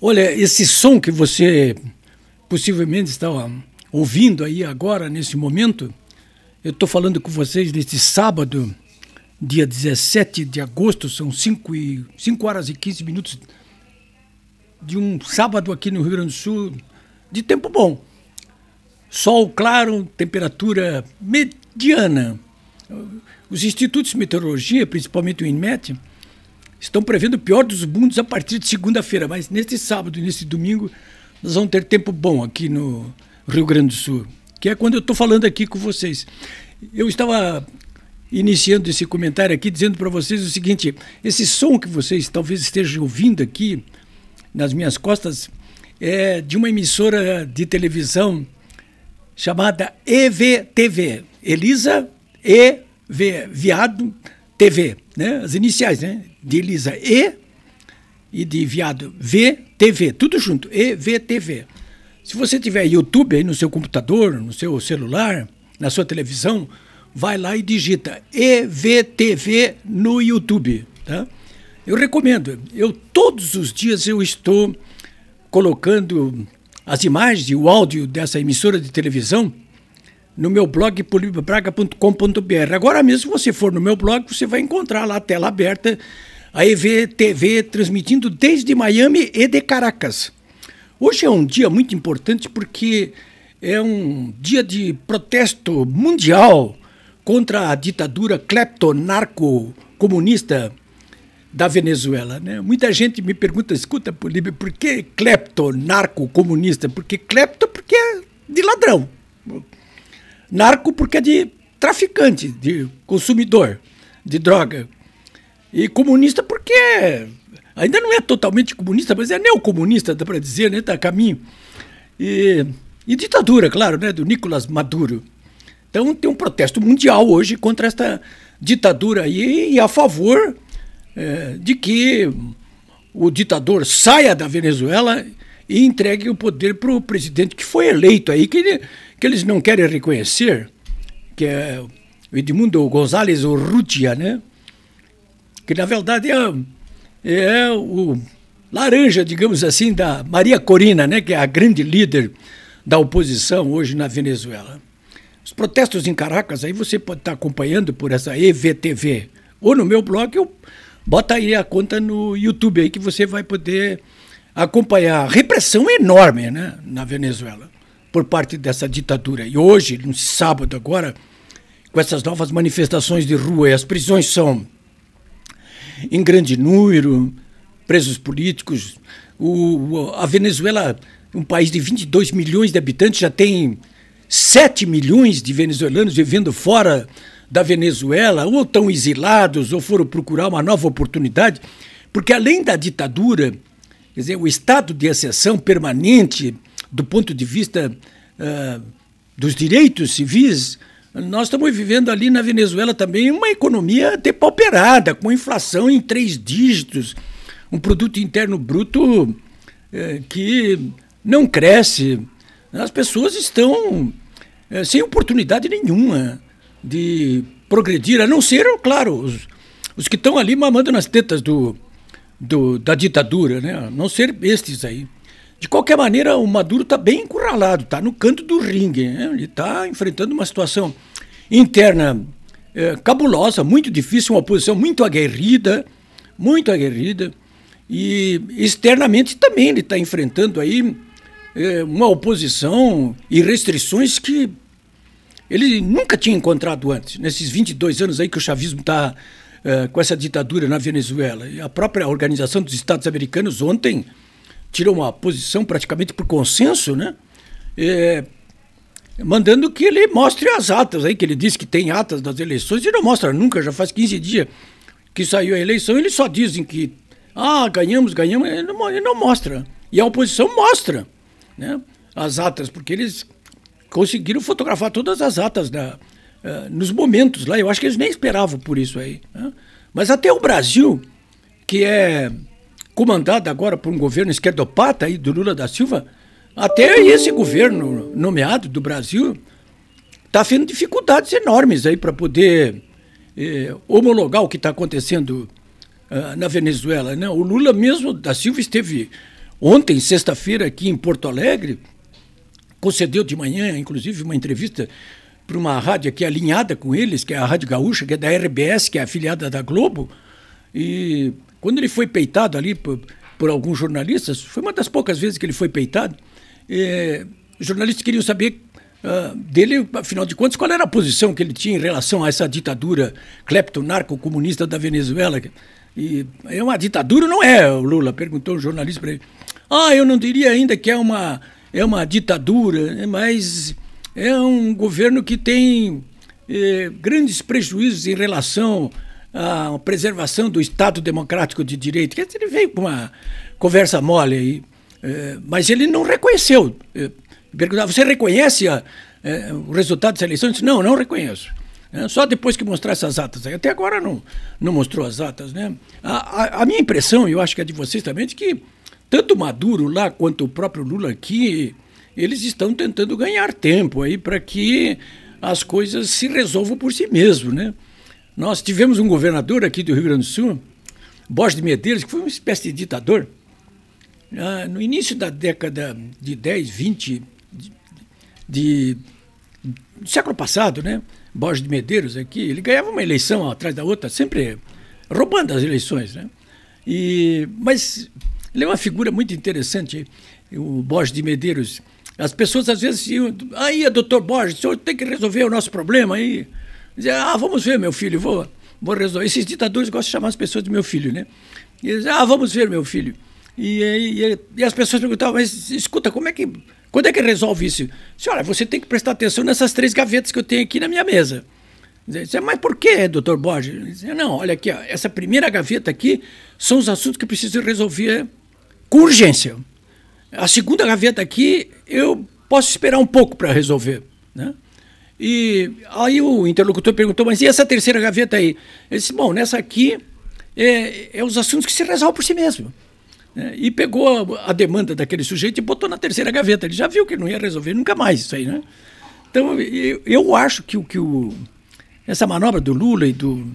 Olha, esse som que você possivelmente está ouvindo aí agora, nesse momento, eu estou falando com vocês neste sábado, dia 17 de agosto, são 5, e, 5 horas e 15 minutos de um sábado aqui no Rio Grande do Sul, de tempo bom. Sol claro, temperatura mediana. Os institutos de meteorologia, principalmente o INMET, estão prevendo o pior dos mundos a partir de segunda-feira, mas neste sábado e neste domingo nós vamos ter tempo bom aqui no Rio Grande do Sul, que é quando eu estou falando aqui com vocês. Eu estava iniciando esse comentário aqui dizendo para vocês o seguinte: esse som que vocês talvez estejam ouvindo aqui nas minhas costas é de uma emissora de televisão chamada EVTV, Elisa E. V, viado TV, né? As iniciais, né? De Elisa E e de viado VTV, tudo junto, EVTV. Se você tiver YouTube aí no seu computador, no seu celular, na sua televisão, vai lá e digita EVTV no YouTube, tá? Eu recomendo. Eu todos os dias eu estou colocando as imagens e o áudio dessa emissora de televisão no meu blog polibraga.com.br. Agora mesmo, se você for no meu blog, você vai encontrar lá a tela aberta, a EVTV transmitindo desde Miami e de Caracas. Hoje é um dia muito importante porque é um dia de protesto mundial contra a ditadura kleptonarco comunista da Venezuela. Né? Muita gente me pergunta, escuta, Políbio, por que kleptonarco comunista Porque clepto porque é de ladrão Narco porque é de traficante, de consumidor de droga. E comunista porque é, ainda não é totalmente comunista, mas é neocomunista, dá para dizer, né? Está a caminho. E, e ditadura, claro, né? Do nicolás Maduro. Então tem um protesto mundial hoje contra esta ditadura aí e a favor é, de que o ditador saia da Venezuela e entregue o poder para o presidente que foi eleito aí, que, que eles não querem reconhecer, que é o Edmundo Gonzalez Urrutia, né? que na verdade é, é o laranja, digamos assim, da Maria Corina, né? que é a grande líder da oposição hoje na Venezuela. Os protestos em Caracas, aí você pode estar acompanhando por essa EVTV ou no meu blog, eu bota aí a conta no YouTube aí que você vai poder acompanhar pressão enorme né, na Venezuela por parte dessa ditadura. E hoje, no sábado agora, com essas novas manifestações de rua, e as prisões são em grande número, presos políticos. O, a Venezuela, um país de 22 milhões de habitantes, já tem 7 milhões de venezuelanos vivendo fora da Venezuela, ou estão exilados, ou foram procurar uma nova oportunidade, porque além da ditadura Quer dizer, o estado de exceção permanente, do ponto de vista uh, dos direitos civis, nós estamos vivendo ali na Venezuela também uma economia depauperada, com inflação em três dígitos, um produto interno bruto uh, que não cresce. As pessoas estão uh, sem oportunidade nenhuma de progredir, a não ser, claro, os, os que estão ali mamando nas tetas do, do, da ditadura, né? A não ser estes aí. De qualquer maneira, o Maduro está bem encurralado, está no canto do ringue. Né? Ele está enfrentando uma situação interna é, cabulosa, muito difícil, uma oposição muito aguerrida, muito aguerrida. E externamente também ele está enfrentando aí é, uma oposição e restrições que ele nunca tinha encontrado antes, nesses 22 anos aí que o chavismo está eh, com essa ditadura na Venezuela. E a própria Organização dos Estados Americanos ontem tirou uma posição praticamente por consenso, né? Eh, mandando que ele mostre as atas aí, que ele diz que tem atas das eleições e não mostra nunca, já faz 15 dias que saiu a eleição, eles só dizem que ah, ganhamos, ganhamos, ele não, ele não mostra. E a oposição mostra né, as atas, porque eles conseguiram fotografar todas as atas da, eh, nos momentos lá. Eu acho que eles nem esperavam por isso aí. Né? Mas até o Brasil, que é comandado agora por um governo esquerdopata aí, do Lula da Silva, até esse governo nomeado do Brasil está tendo dificuldades enormes aí para poder eh, homologar o que está acontecendo uh, na Venezuela. Né? O Lula mesmo da Silva esteve ontem, sexta-feira, aqui em Porto Alegre, concedeu de manhã, inclusive, uma entrevista para uma rádio que alinhada com eles, que é a Rádio Gaúcha, que é da RBS, que é afiliada da Globo. E quando ele foi peitado ali por, por alguns jornalistas, foi uma das poucas vezes que ele foi peitado, os eh, jornalistas queriam saber uh, dele, afinal de contas, qual era a posição que ele tinha em relação a essa ditadura clepto-narco-comunista da Venezuela. E é uma ditadura não é, o Lula? Perguntou um jornalista para ele. Ah, eu não diria ainda que é uma, é uma ditadura, né? mas é um governo que tem eh, grandes prejuízos em relação à preservação do Estado Democrático de Direito. Quer dizer, ele veio com uma conversa mole aí, eh, mas ele não reconheceu. Eh, perguntava, você reconhece a, eh, o resultado dessa eleição? Ele disse, não, não reconheço. É, só depois que mostrar essas atas aí. Até agora não, não mostrou as atas, né? A, a, a minha impressão, e eu acho que é de vocês também, é de que tanto Maduro lá quanto o próprio Lula aqui eles estão tentando ganhar tempo aí para que as coisas se resolvam por si mesmo, né? Nós tivemos um governador aqui do Rio Grande do Sul, Borges de Medeiros, que foi uma espécie de ditador. Ah, no início da década de 10, 20 de, de, do século passado, né? Borges de Medeiros aqui, ele ganhava uma eleição atrás da outra, sempre roubando as eleições, né? E, mas ele é uma figura muito interessante, o Borges de Medeiros as pessoas às vezes diziam, aí, doutor Borges, o senhor tem que resolver o nosso problema aí. Dizia, ah, vamos ver, meu filho, vou, vou resolver. Esses ditadores gostam de chamar as pessoas de meu filho, né? E ah, vamos ver, meu filho. E, e, e, as pessoas perguntavam, mas escuta, como é que. Quando é que resolve isso? Senhora, você tem que prestar atenção nessas três gavetas que eu tenho aqui na minha mesa. Dizia, mas por que, doutor Borges? Dizia, não, olha aqui, ó, essa primeira gaveta aqui são os assuntos que eu preciso resolver com urgência. A segunda gaveta aqui, eu posso esperar um pouco para resolver. Né? E aí o interlocutor perguntou, mas e essa terceira gaveta aí? Ele disse, bom, nessa aqui é, é os assuntos que se resolvem por si mesmo. Né? E pegou a, a, demanda daquele sujeito e botou na terceira gaveta. Ele já viu que não ia resolver nunca mais isso aí, né? Então, eu, eu acho que, que o, essa manobra do Lula e do,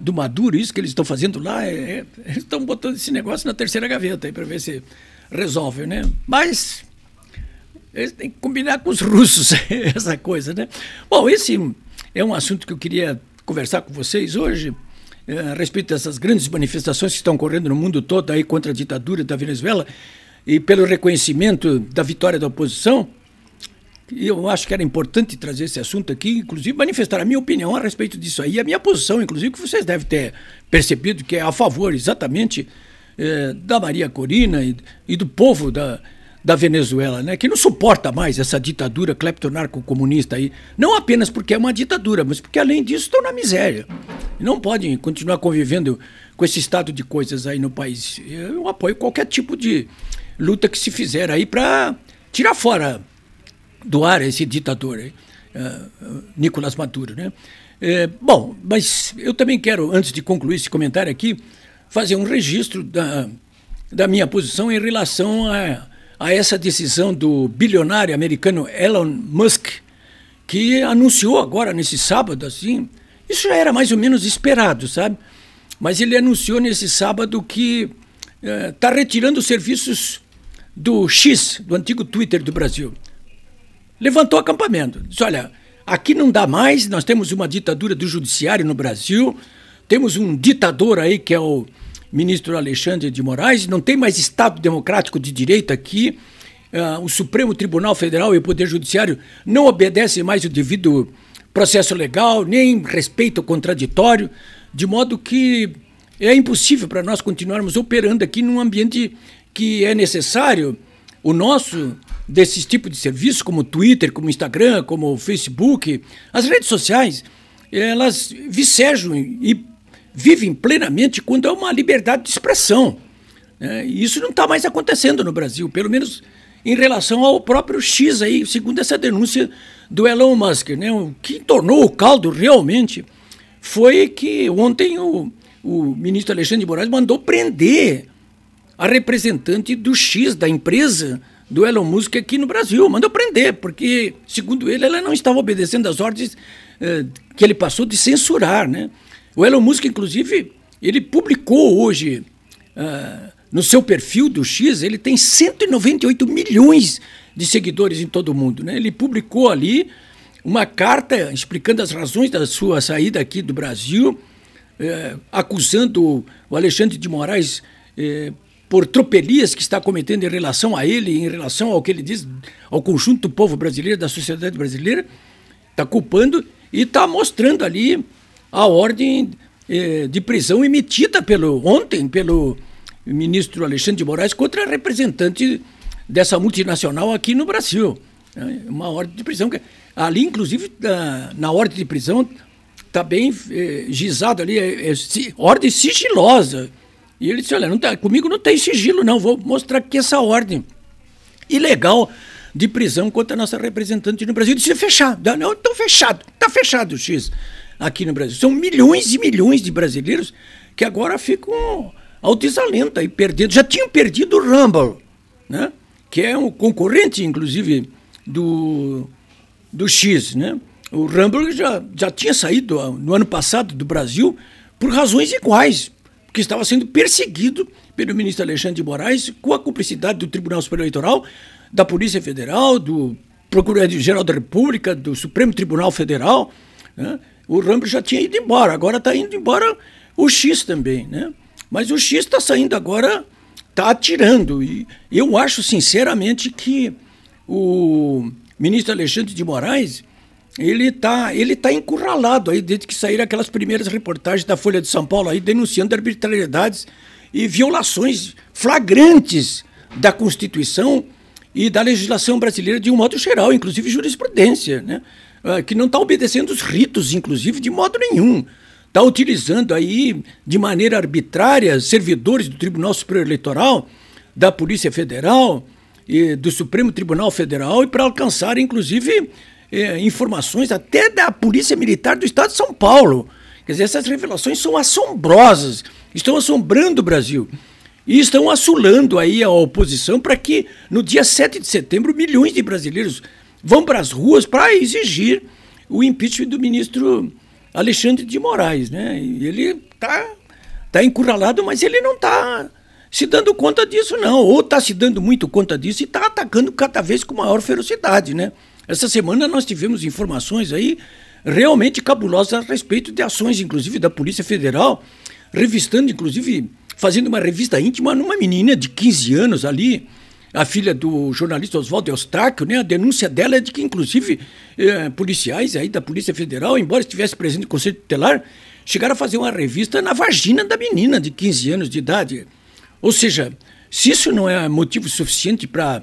do Maduro, isso que eles estão fazendo lá, é, é, eles estão botando esse negócio na terceira gaveta para ver se resolve, né? Mas eles têm que combinar com os russos essa coisa, né? Bom, esse é um assunto que eu queria conversar com vocês hoje eh, a respeito dessas grandes manifestações que estão correndo no mundo todo aí contra a ditadura da Venezuela e pelo reconhecimento da vitória da oposição. E eu acho que era importante trazer esse assunto aqui, inclusive manifestar a minha opinião a respeito disso aí, a minha posição, inclusive, que vocês devem ter percebido que é a favor exatamente é, da Maria Corina e, e do povo da, da Venezuela, né, que não suporta mais essa ditadura cleptonarco-comunista aí, não apenas porque é uma ditadura, mas porque além disso estão na miséria. Não podem continuar convivendo com esse estado de coisas aí no país. Eu apoio qualquer tipo de luta que se fizer aí para tirar fora do ar esse ditador, aí, uh, Nicolás Maduro, né? É, bom, mas eu também quero, antes de concluir esse comentário aqui, fazer um registro da, da minha posição em relação a, a essa decisão do bilionário americano Elon Musk, que anunciou agora nesse sábado, assim, isso já era mais ou menos esperado, sabe? Mas ele anunciou nesse sábado que está eh, retirando os serviços do X, do antigo Twitter do Brasil. Levantou acampamento. Diz: olha, aqui não dá mais, nós temos uma ditadura do judiciário no Brasil, temos um ditador aí que é o ministro Alexandre de Moraes, não tem mais Estado democrático de direito aqui. Uh, o Supremo Tribunal Federal e o Poder Judiciário não obedecem mais o devido processo legal, nem respeito contraditório, de modo que é impossível para nós continuarmos operando aqui num ambiente que é necessário o nosso desses tipos de serviços como Twitter, como Instagram, como Facebook, as redes sociais, elas vicejam e vivem plenamente quando é uma liberdade de expressão. Né? E isso não está mais acontecendo no Brasil, pelo menos em relação ao próprio X aí, segundo essa denúncia do Elon Musk. Né? O que tornou o caldo realmente foi que ontem o, o ministro Alexandre de Moraes mandou prender a representante do X da empresa do Elon Musk aqui no Brasil. Mandou prender, porque, segundo ele, ela não estava obedecendo às ordens eh, que ele passou de censurar, né? O Elon Musk, inclusive, ele publicou hoje uh, no seu perfil do X, ele tem 198 milhões de seguidores em todo o mundo. Né? Ele publicou ali uma carta explicando as razões da sua saída aqui do Brasil, eh, acusando o Alexandre de Moraes eh, por tropelias que está cometendo em relação a ele, em relação ao que ele diz, ao conjunto do povo brasileiro, da sociedade brasileira, está culpando e está mostrando ali a ordem eh, de prisão emitida pelo ontem pelo ministro Alexandre de Moraes contra a representante dessa multinacional aqui no Brasil. É uma ordem de prisão que ali, inclusive, na, ordem de prisão está bem gizada eh, gizado ali, é, é, ordem sigilosa. E ele disse, olha, não tá, comigo não tem sigilo não, vou mostrar aqui essa ordem ilegal de prisão contra a nossa representante no Brasil. Ele disse, fechado. Não, então fechado, está fechado, X aqui no Brasil. São milhões e milhões de brasileiros que agora ficam ao desalento e perdendo. Já tinham perdido o Rumble, né? que é um concorrente, inclusive, do, do X. Né? O Rumble já, já tinha saído ah, no ano passado do Brasil por razões iguais, porque estava sendo perseguido pelo ministro Alexandre de Moraes com a cumplicidade do Tribunal Superior Eleitoral, da Polícia Federal, do procurador geral da República, do Supremo Tribunal Federal. Né? O Rambo já tinha ido embora, agora está indo embora o X também, né? Mas o X está saindo agora, está atirando. E eu acho, sinceramente, que o ministro Alexandre de Moraes ele está ele tá encurralado aí desde que saíram aquelas primeiras reportagens da Folha de São Paulo aí denunciando arbitrariedades e violações flagrantes da Constituição e da legislação brasileira de um modo geral, inclusive jurisprudência, né? Ah, que não está obedecendo os ritos, inclusive, de modo nenhum. Está utilizando aí, de maneira arbitrária, servidores do Tribunal Superior Eleitoral, da Polícia Federal, e do Supremo Tribunal Federal e para alcançar, inclusive, eh, informações até da Polícia Militar do Estado de São Paulo. Quer dizer, essas revelações são assombrosas, estão assombrando o Brasil. E estão assolando aí a oposição para que no dia 7 de setembro milhões de brasileiros vão para as ruas para exigir o impeachment do ministro Alexandre de Moraes. Né? E ele está tá encurralado, mas ele não está se dando conta disso, não. Ou está se dando muito conta disso e está atacando cada vez com maior ferocidade. Né? Essa semana nós tivemos informações aí realmente cabulosas a respeito de ações, inclusive da Polícia Federal, revistando, inclusive, fazendo uma revista íntima numa menina de 15 anos ali, a filha do jornalista Oswaldo Eustáquio, né? A denúncia dela é de que, inclusive, eh, policiais aí da Polícia Federal, embora estivesse presente no Conselho Tutelar, chegaram a fazer uma revista na vagina da menina de 15 anos de idade. Ou seja, se isso não é motivo suficiente para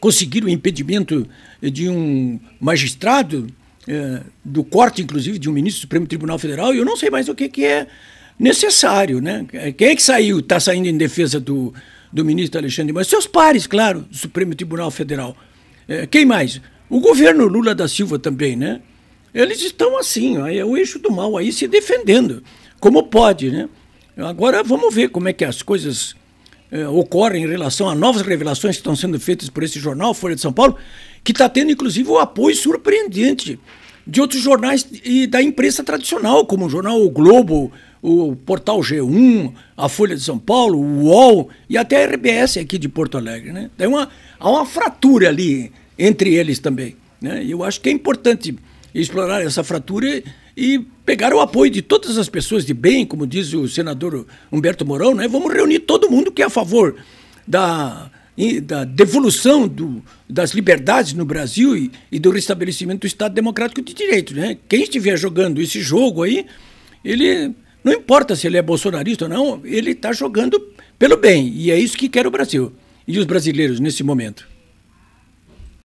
conseguir o impedimento de um magistrado, eh, do corte, inclusive, de um ministro do Supremo Tribunal Federal, eu não sei mais o que, que é necessário, né? Quem é que saiu, está saindo em defesa do do ministro Alexandre de Moraes, seus pares, claro, do Supremo Tribunal Federal. É, quem mais? O governo Lula da Silva também, né? Eles estão assim, ó, é o eixo do mal aí se defendendo, como pode, né? Agora vamos ver como é que as coisas é, ocorrem em relação a novas revelações que estão sendo feitas por esse jornal, Folha de São Paulo, que está tendo inclusive o apoio surpreendente de outros jornais e da imprensa tradicional, como o jornal O Globo, o Portal G1, a Folha de São Paulo, o UOL e até a RBS aqui de Porto Alegre. Né? Tem uma, há uma fratura ali entre eles também. Né? E eu acho que é importante explorar essa fratura e pegar o apoio de todas as pessoas de bem, como diz o senador Humberto Mourão, né? vamos reunir todo mundo que é a favor da, da devolução do, das liberdades no Brasil e, e, do restabelecimento do Estado Democrático de Direito. Né? Quem estiver jogando esse jogo aí, ele não importa se ele é bolsonarista ou não, ele está jogando pelo bem. E é isso que quer o Brasil. E os brasileiros nesse momento.